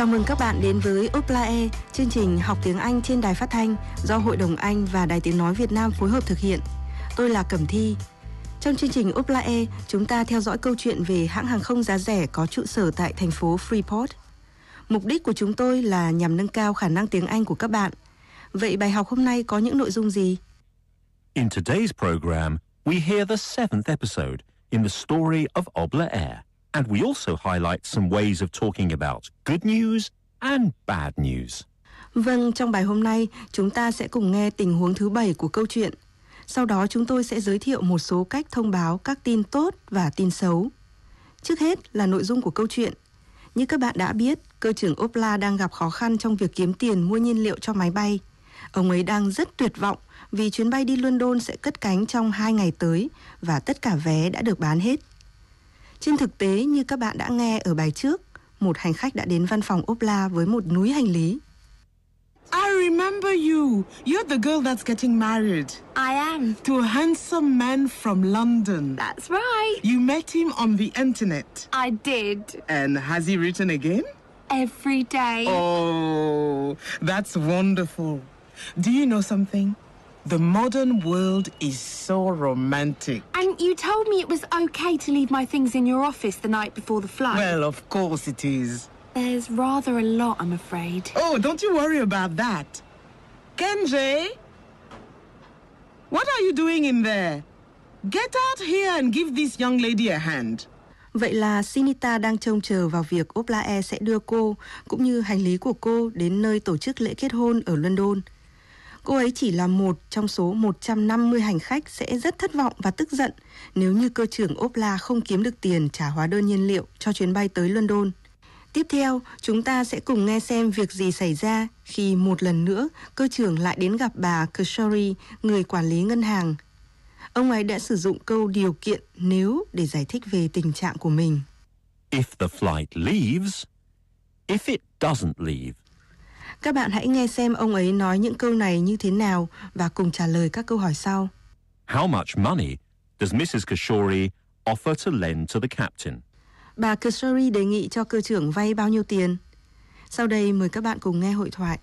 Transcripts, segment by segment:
Chào mừng các bạn đến với Oplae, chương trình học tiếng Anh trên Đài Phát thanh do Hội đồng Anh và Đài Tiếng nói Việt Nam phối hợp thực hiện. Tôi là Cẩm Thi. Trong chương trình Oplae, chúng ta theo dõi câu chuyện về hãng hàng không giá rẻ có trụ sở tại thành phố Freeport. Mục đích của chúng tôi là nhằm nâng cao khả năng tiếng Anh của các bạn. Vậy bài học hôm nay có những nội dung gì? In today's program, we hear the seventh episode in the story of Obla Air. And we also highlight some ways of talking about good news and bad news. Vâng, trong bài hôm nay, chúng ta sẽ cùng nghe tình huống thứ bảy của câu chuyện. Sau đó chúng tôi sẽ giới thiệu một số cách thông báo các tin tốt và tin xấu. Trước hết là nội dung của câu chuyện. Như các bạn đã biết, cơ trưởng Opla đang gặp khó khăn trong việc kiếm tiền mua nhiên liệu cho máy bay. Ông ấy đang rất tuyệt vọng vì chuyến bay đi London sẽ cất cánh trong 2 ngày tới và tất cả vé đã được bán hết. Trên thực tế như các bạn đã nghe ở bài trước, một hành khách đã đến văn phòng Opla với một núi hành lý. I remember you. You're the girl that's getting married. I am. To a handsome man from London. That's right. You met him on the internet. I did. And has he written again? Every day. Oh, that's wonderful. Do you know something? The modern world is so romantic. And you told me it was okay to leave my things in your office the night before the flight. Well, of course it is. There's rather a lot, I'm afraid. Oh, don't you worry about that. Kenji? What are you doing in there? Get out here and give this young lady a hand. Vậy là Sinita đang trông chờ vào việc Oplae sẽ đưa cô cũng như hành lý của cô đến nơi tổ chức lễ kết hôn ở London. Cô ấy chỉ là một trong số 150 hành khách sẽ rất thất vọng và tức giận nếu như cơ trưởng Opla không kiếm được tiền trả hóa đơn nhiên liệu cho chuyến bay tới London. Tiếp theo, chúng ta sẽ cùng nghe xem việc gì xảy ra khi một lần nữa cơ trưởng lại đến gặp bà Khashoggi, người quản lý ngân hàng. Ông ấy đã sử dụng câu điều kiện nếu để giải thích về tình trạng của mình. If the flight leaves, if it doesn't leave, các bạn hãy nghe xem ông ấy nói những câu này như thế nào và cùng trả lời các câu hỏi sau. How much money does Mrs. Kashori offer to lend to the captain? Bà Kashori đề nghị cho cơ trưởng vay bao nhiêu tiền? Sau đây mời các bạn cùng nghe hội thoại.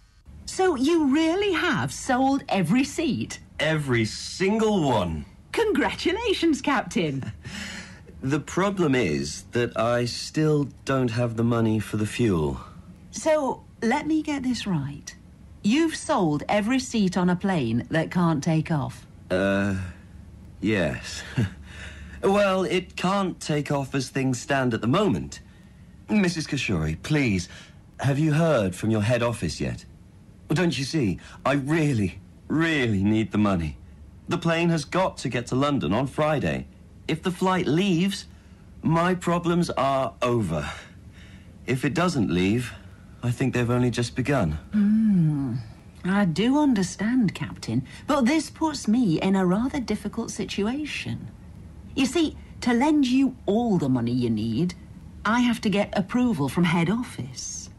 So you really have sold every seat? Every single one. Congratulations, Captain. The problem is that I still don't have the money for the fuel. So Let me get this right. You've sold every seat on a plane that can't take off. Uh, yes. well, it can't take off as things stand at the moment. Mrs. Kashuri, please, have you heard from your head office yet? Well, don't you see, I really, really need the money. The plane has got to get to London on Friday. If the flight leaves, my problems are over. If it doesn't leave, I think they've only just begun. Hmm. I do understand, Captain, but this puts me in a rather difficult situation. You see, to lend you all the money you need, I have to get approval from head office.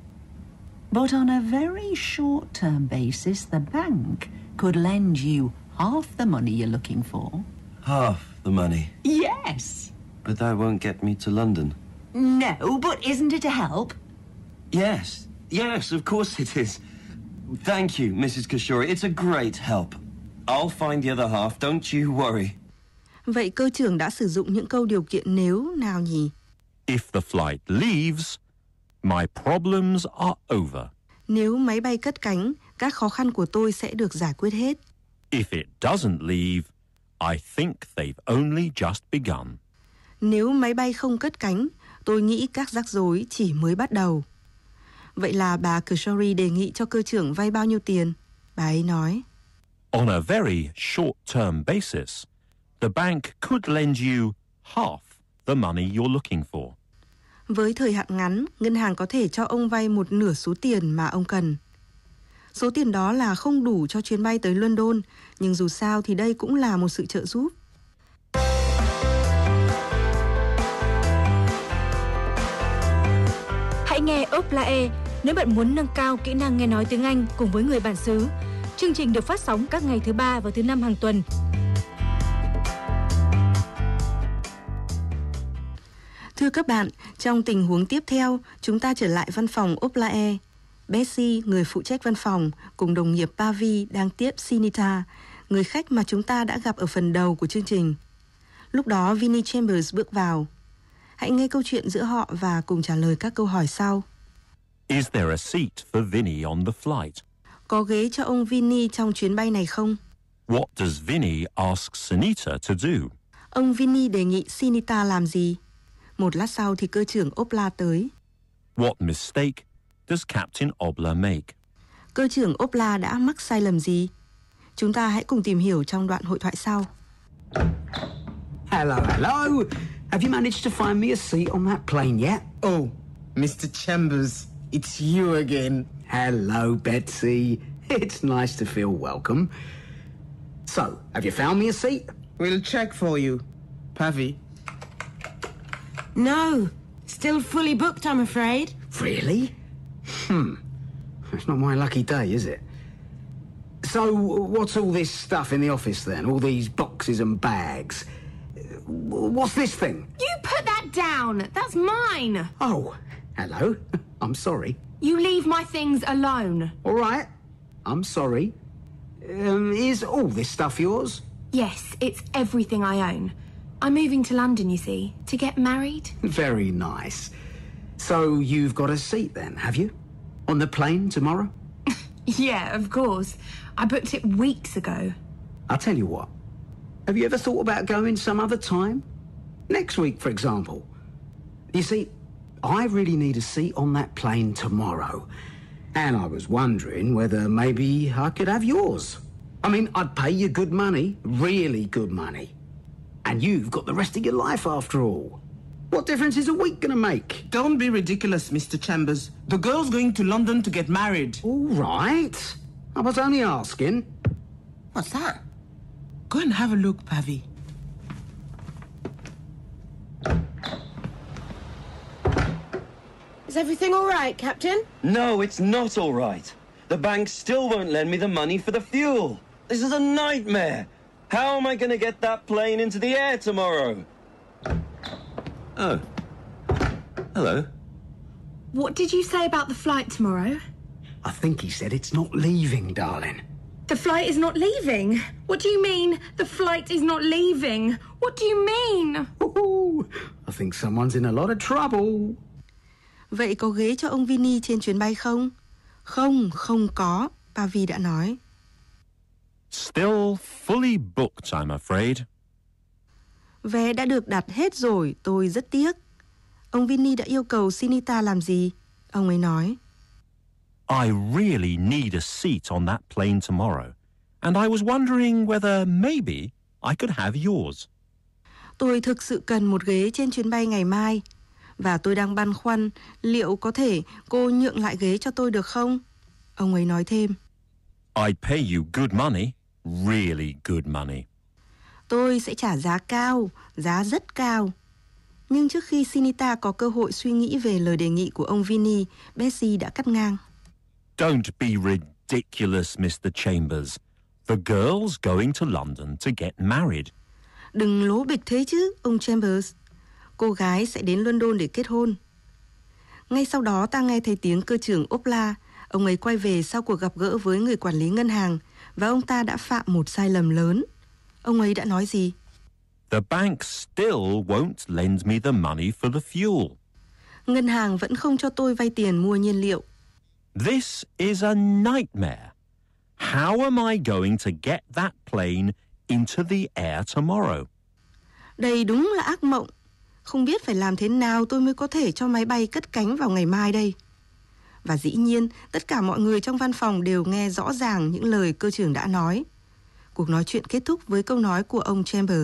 But on a very short term basis, the bank could lend you half the money you're looking for. Half the money? Yes. But that won't get me to London. No, but isn't it a help? Yes, Yes, of course it is. Thank you, Mrs. Kishore. It's a great help. I'll find the other half, don't you worry. Vậy cơ trưởng đã sử dụng những câu điều kiện nếu nào nhỉ? If the flight leaves, my problems are over. Nếu máy bay cất cánh, các khó khăn của tôi sẽ được giải quyết hết. If it doesn't leave, I think they've only just begun. Nếu máy bay không cất cánh, tôi nghĩ các rắc rối chỉ mới bắt đầu. Vậy là bà Khashoggi đề nghị cho cơ trưởng vay bao nhiêu tiền? Bà ấy nói. On a very short-term basis, the bank could lend you half the money you're looking for. Với thời hạn ngắn, ngân hàng có thể cho ông vay một nửa số tiền mà ông cần. Số tiền đó là không đủ cho chuyến bay tới London, nhưng dù sao thì đây cũng là một sự trợ giúp. Hãy nghe Ốp nếu bạn muốn nâng cao kỹ năng nghe nói tiếng Anh cùng với người bản xứ, chương trình được phát sóng các ngày thứ ba và thứ năm hàng tuần. Thưa các bạn, trong tình huống tiếp theo, chúng ta trở lại văn phòng Oplae. Bessie, người phụ trách văn phòng, cùng đồng nghiệp Pavi đang tiếp Sinita, người khách mà chúng ta đã gặp ở phần đầu của chương trình. Lúc đó Vinny Chambers bước vào. Hãy nghe câu chuyện giữa họ và cùng trả lời các câu hỏi sau. Is there a seat for Vinny on the flight? Có ghế cho ông Vinny trong chuyến bay này không? What does Vinny ask Sunita to do? Ông Vinny đề nghị Sunita làm gì? Một lát sau thì cơ trưởng Opla tới. What mistake does Captain Obla make? Cơ trưởng Opla đã mắc sai lầm gì? Chúng ta hãy cùng tìm hiểu trong đoạn hội thoại sau. Hello, hello. Have you managed to find me a seat on that plane yet? Oh, Mr. Chambers, it's you again. Hello, Betsy. It's nice to feel welcome. So, have you found me a seat? We'll check for you, Pavi. No, still fully booked, I'm afraid. Really? Hmm. It's not my lucky day, is it? So, what's all this stuff in the office then? All these boxes and bags? What's this thing? You put that down! That's mine! Oh, hello. I'm sorry. You leave my things alone. All right. I'm sorry. Um, is all this stuff yours? Yes, it's everything I own. I'm moving to London, you see, to get married. Very nice. So you've got a seat then, have you? On the plane tomorrow? yeah, of course. I booked it weeks ago. I'll tell you what. Have you ever thought about going some other time? Next week, for example. You see, I really need a seat on that plane tomorrow. And I was wondering whether maybe I could have yours. I mean, I'd pay you good money, really good money. And you've got the rest of your life after all. What difference is a week going to make? Don't be ridiculous, Mr. Chambers. The girl's going to London to get married. All right. I was only asking. What's that? Go and have a look, Pavi. Is everything all right, Captain? No, it's not all right. The bank still won't lend me the money for the fuel. This is a nightmare. How am I going to get that plane into the air tomorrow? Oh. Hello. What did you say about the flight tomorrow? I think he said it's not leaving, darling. The flight is not leaving? What do you mean, the flight is not leaving? What do you mean? Ooh, I think someone's in a lot of trouble. Vậy có ghế cho ông Vinny trên chuyến bay không? Không, không có, bà Vi đã nói. Still fully booked, I'm afraid. Vé đã được đặt hết rồi, tôi rất tiếc. Ông Vinny đã yêu cầu Sinita làm gì? Ông ấy nói. I really need a seat on that plane tomorrow, and I was wondering whether maybe I could have yours. Tôi thực sự cần một ghế trên chuyến bay ngày mai, và tôi đang băn khoăn liệu có thể cô nhượng lại ghế cho tôi được không? Ông ấy nói thêm. I pay you good money, really good money. Tôi sẽ trả giá cao, giá rất cao. Nhưng trước khi Sinita có cơ hội suy nghĩ về lời đề nghị của ông Vinny, Bessie đã cắt ngang. Don't be ridiculous, Mr. Chambers. The girl's going to London to get married. Đừng lố bịch thế chứ, ông Chambers cô gái sẽ đến London để kết hôn. Ngay sau đó ta nghe thấy tiếng cơ trưởng Opla, ông ấy quay về sau cuộc gặp gỡ với người quản lý ngân hàng và ông ta đã phạm một sai lầm lớn. Ông ấy đã nói gì? The bank still won't lend me the money for the fuel. Ngân hàng vẫn không cho tôi vay tiền mua nhiên liệu. This is a nightmare. How am I going to get that plane into the air tomorrow? Đây đúng là ác mộng. Không biết phải làm thế nào tôi mới có thể cho máy bay cất cánh vào ngày mai đây. Và dĩ nhiên, tất cả mọi người trong văn phòng đều nghe rõ ràng những lời cơ trưởng đã nói. Cuộc nói chuyện kết thúc với câu nói của ông Chamber.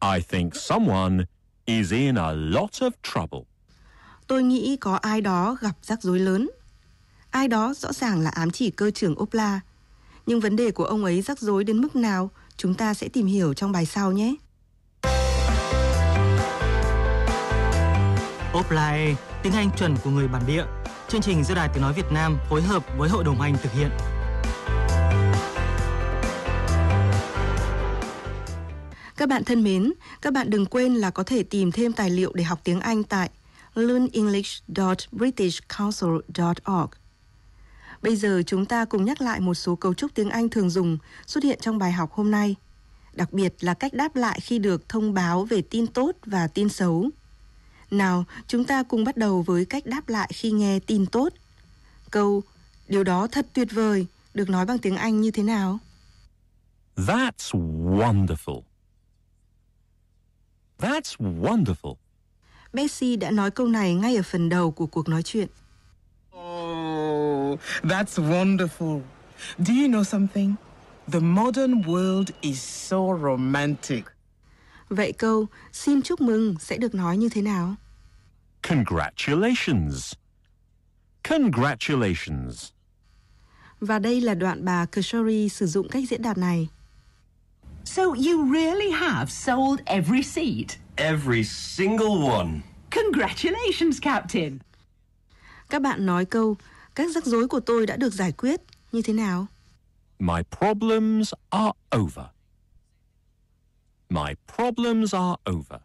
I think someone is in a lot of trouble. Tôi nghĩ có ai đó gặp rắc rối lớn. Ai đó rõ ràng là ám chỉ cơ trưởng Opla. Nhưng vấn đề của ông ấy rắc rối đến mức nào, chúng ta sẽ tìm hiểu trong bài sau nhé. Oplae, tiếng Anh chuẩn của người bản địa. Chương trình do Đài Tiếng Nói Việt Nam phối hợp với Hội đồng hành thực hiện. Các bạn thân mến, các bạn đừng quên là có thể tìm thêm tài liệu để học tiếng Anh tại learnenglish.britishcouncil.org. Bây giờ chúng ta cùng nhắc lại một số cấu trúc tiếng Anh thường dùng xuất hiện trong bài học hôm nay, đặc biệt là cách đáp lại khi được thông báo về tin tốt và tin xấu. Nào, chúng ta cùng bắt đầu với cách đáp lại khi nghe tin tốt. Câu điều đó thật tuyệt vời được nói bằng tiếng Anh như thế nào? That's wonderful. That's wonderful. Bessie đã nói câu này ngay ở phần đầu của cuộc nói chuyện. Oh, that's wonderful. Do you know something? The modern world is so romantic. Vậy câu xin chúc mừng sẽ được nói như thế nào? Congratulations. Congratulations. Và đây là đoạn bà Kishori sử dụng cách diễn đạt này. So you really have sold every seat. Every single one. Congratulations, Captain. Các bạn nói câu các rắc rối của tôi đã được giải quyết như thế nào? My problems are over. My problems are over.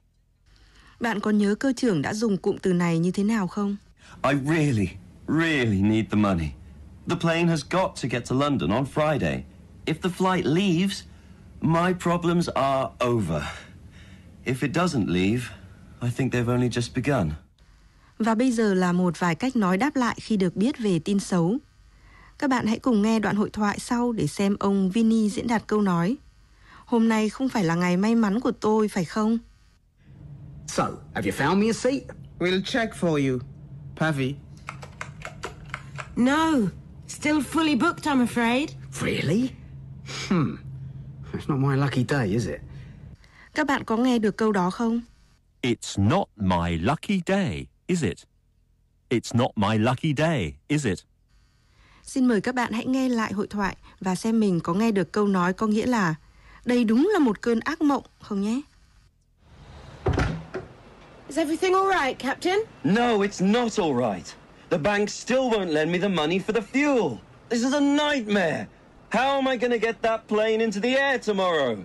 Bạn còn nhớ cơ trưởng đã dùng cụm từ này như thế nào không? I really, really need the money. The plane has got to get to London on Friday. If the flight leaves, my problems are over. If it doesn't leave, I think they've only just begun. Và bây giờ là một vài cách nói đáp lại khi được biết về tin xấu. Các bạn hãy cùng nghe đoạn hội thoại sau để xem ông Vinny diễn đạt câu nói hôm nay không phải là ngày may mắn của tôi, phải không? So, have you found me a seat? We'll check for you, Pavi. No, still fully booked, I'm afraid. Really? Hmm. It's not my lucky day, is it? Các bạn có nghe được câu đó không? It's not my lucky day, is it? It's not my lucky day, is it? Xin mời các bạn hãy nghe lại hội thoại và xem mình có nghe được câu nói có nghĩa là đây đúng là một cơn ác mộng, không nhé? Is everything all right, Captain? No, it's not all right. The bank still won't lend me the money for the fuel. This is a nightmare. How am I going to get that plane into the air tomorrow?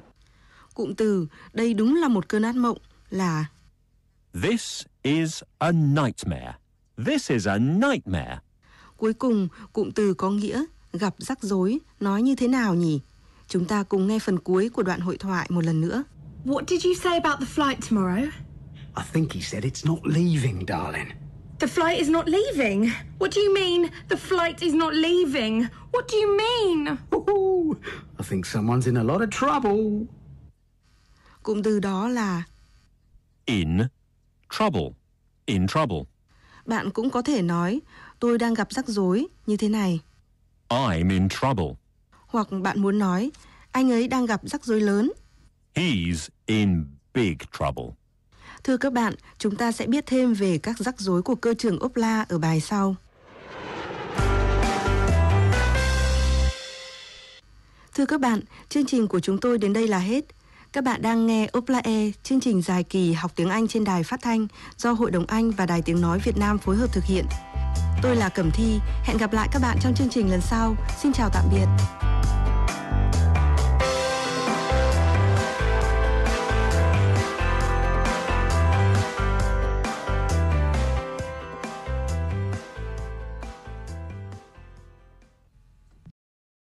Cụm từ đây đúng là một cơn ác mộng là This is a nightmare. This is a nightmare. Cuối cùng, cụm từ có nghĩa gặp rắc rối nói như thế nào nhỉ? Chúng ta cùng nghe phần cuối của đoạn hội thoại một lần nữa. What did you say about the flight tomorrow? I think he said it's not leaving, darling. The flight is not leaving. What do you mean? The flight is not leaving. What do you mean? I think someone's in a lot of trouble. Cụm từ đó là in trouble. In trouble. Bạn cũng có thể nói tôi đang gặp rắc rối như thế này. I'm in trouble hoặc bạn muốn nói anh ấy đang gặp rắc rối lớn. He's in big trouble. Thưa các bạn, chúng ta sẽ biết thêm về các rắc rối của cơ trưởng ốp ở bài sau. Thưa các bạn, chương trình của chúng tôi đến đây là hết. Các bạn đang nghe E, chương trình dài kỳ học tiếng Anh trên đài phát thanh do Hội đồng Anh và Đài Tiếng Nói Việt Nam phối hợp thực hiện. Tôi là Cẩm Thi, hẹn gặp lại các bạn trong chương trình lần sau. Xin chào tạm biệt.